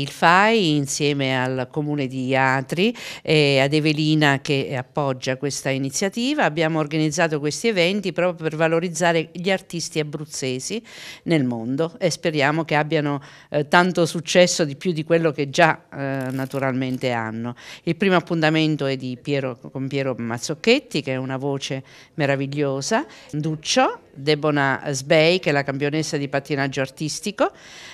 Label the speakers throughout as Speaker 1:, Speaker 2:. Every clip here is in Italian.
Speaker 1: Il FAI insieme al Comune di Atri e ad Evelina che appoggia questa iniziativa abbiamo organizzato questi eventi proprio per valorizzare gli artisti abruzzesi nel mondo e speriamo che abbiano eh, tanto successo di più di quello che già eh, naturalmente hanno. Il primo appuntamento è Piero, con Piero Mazzocchetti che è una voce meravigliosa, Duccio Debona Sbei, che è la campionessa di pattinaggio artistico,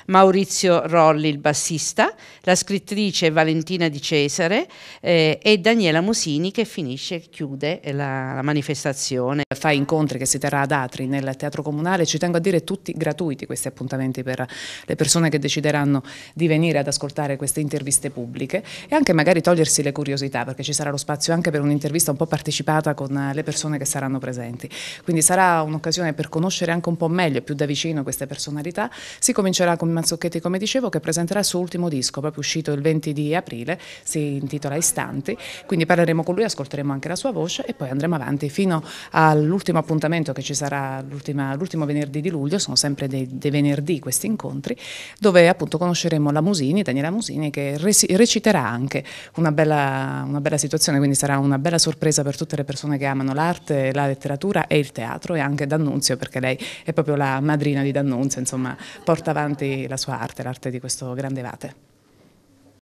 Speaker 1: Maurizio Rolli, il bassista, la scrittrice Valentina Di Cesare eh, e Daniela Musini che finisce, e chiude la, la manifestazione. Fa incontri che si terrà ad Atri nel Teatro Comunale,
Speaker 2: ci tengo a dire tutti gratuiti questi appuntamenti per le persone che decideranno di venire ad ascoltare queste interviste pubbliche e anche magari togliersi le curiosità perché ci sarà lo spazio anche per un'intervista un po' partecipata con le persone che saranno presenti. Quindi sarà un'occasione per conoscere anche un po' meglio, più da vicino queste personalità, si comincerà con Mazzucchetti, come dicevo, che presenterà il suo ultimo disco, proprio uscito il 20 di aprile, si intitola Istanti, quindi parleremo con lui, ascolteremo anche la sua voce e poi andremo avanti fino all'ultimo appuntamento che ci sarà l'ultimo venerdì di luglio, sono sempre dei, dei, venerdì questi incontri, dove appunto conosceremo la Musini, Daniela Musini, che reciterà anche una bella, una bella situazione, quindi sarà una bella sorpresa per tutte le persone che amano l'arte, la letteratura e il teatro e anche da noi D'Annunzio perché lei è proprio la madrina di D'Annunzio, insomma porta avanti la sua arte, l'arte di questo grande vate.